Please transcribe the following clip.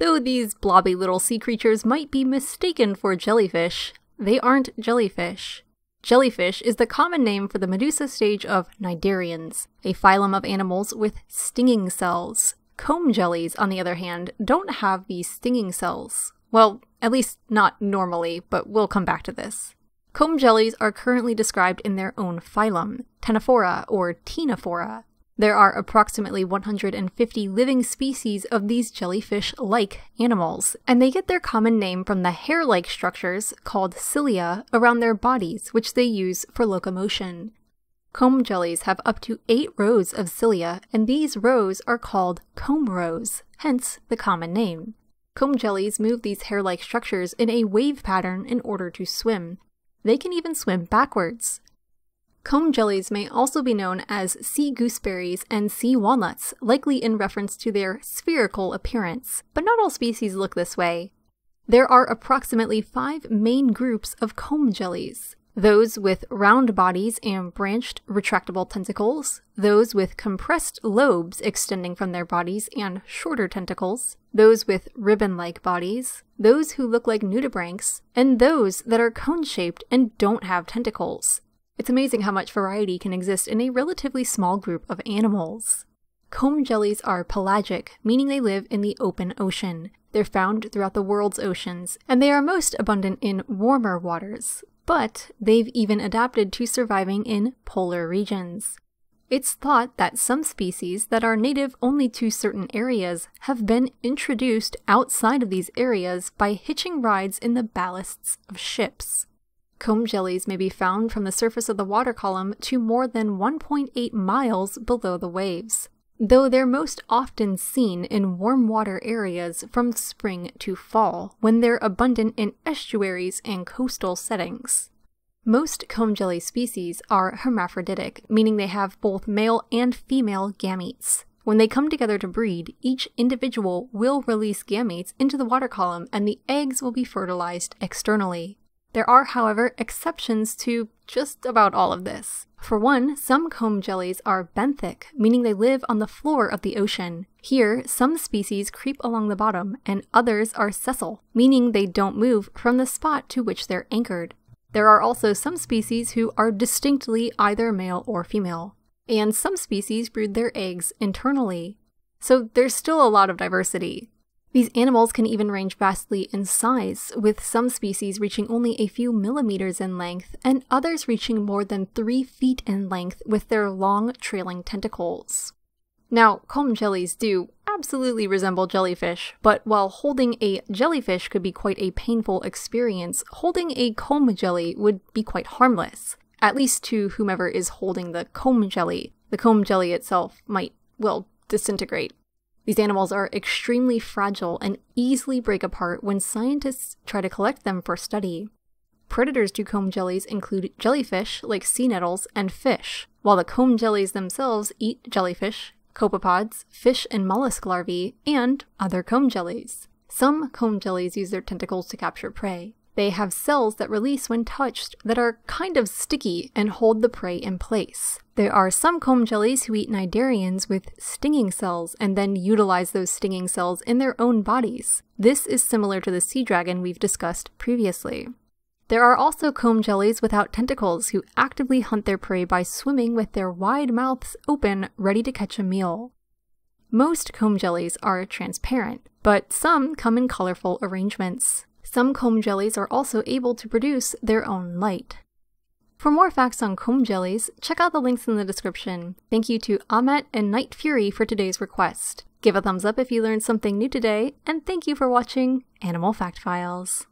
Though these blobby little sea creatures might be mistaken for jellyfish, they aren't jellyfish. Jellyfish is the common name for the medusa stage of cnidarians, a phylum of animals with stinging cells. Comb jellies, on the other hand, don't have these stinging cells. Well, at least not normally, but we'll come back to this. Comb jellies are currently described in their own phylum, Tenophora or Tenophora, there are approximately 150 living species of these jellyfish like animals, and they get their common name from the hair like structures called cilia around their bodies, which they use for locomotion. Comb jellies have up to eight rows of cilia, and these rows are called comb rows, hence the common name. Comb jellies move these hair like structures in a wave pattern in order to swim. They can even swim backwards, Comb jellies may also be known as sea gooseberries and sea walnuts, likely in reference to their spherical appearance, but not all species look this way. There are approximately five main groups of comb jellies those with round bodies and branched retractable tentacles, those with compressed lobes extending from their bodies and shorter tentacles, those with ribbon like bodies, those who look like nudibranchs, and those that are cone shaped and don't have tentacles. It's amazing how much variety can exist in a relatively small group of animals. Comb jellies are pelagic, meaning they live in the open ocean. They're found throughout the world's oceans, and they are most abundant in warmer waters, but they've even adapted to surviving in polar regions. It's thought that some species that are native only to certain areas have been introduced outside of these areas by hitching rides in the ballasts of ships. Comb jellies may be found from the surface of the water column to more than 1.8 miles below the waves, though they're most often seen in warm water areas from spring to fall when they're abundant in estuaries and coastal settings. Most comb jelly species are hermaphroditic, meaning they have both male and female gametes. When they come together to breed, each individual will release gametes into the water column and the eggs will be fertilized externally. There are, however, exceptions to just about all of this. For one, some comb jellies are benthic, meaning they live on the floor of the ocean. Here, some species creep along the bottom, and others are sessile, meaning they don't move from the spot to which they're anchored. There are also some species who are distinctly either male or female. And some species brood their eggs internally. So there's still a lot of diversity. These animals can even range vastly in size, with some species reaching only a few millimeters in length and others reaching more than 3 feet in length with their long trailing tentacles. Now, comb jellies do absolutely resemble jellyfish, but while holding a jellyfish could be quite a painful experience, holding a comb jelly would be quite harmless, at least to whomever is holding the comb jelly. The comb jelly itself might, well, disintegrate these animals are extremely fragile and easily break apart when scientists try to collect them for study. Predators to comb jellies include jellyfish, like sea nettles, and fish, while the comb jellies themselves eat jellyfish, copepods, fish and mollusk larvae, and other comb jellies. Some comb jellies use their tentacles to capture prey. They have cells that release when touched that are kind of sticky and hold the prey in place. There are some comb jellies who eat cnidarians with stinging cells and then utilize those stinging cells in their own bodies. This is similar to the sea dragon we've discussed previously. There are also comb jellies without tentacles who actively hunt their prey by swimming with their wide mouths open, ready to catch a meal. Most comb jellies are transparent, but some come in colorful arrangements. Some comb jellies are also able to produce their own light. For more facts on comb jellies, check out the links in the description. Thank you to Ahmet and Night Fury for today's request. Give a thumbs up if you learned something new today, and thank you for watching Animal Fact Files.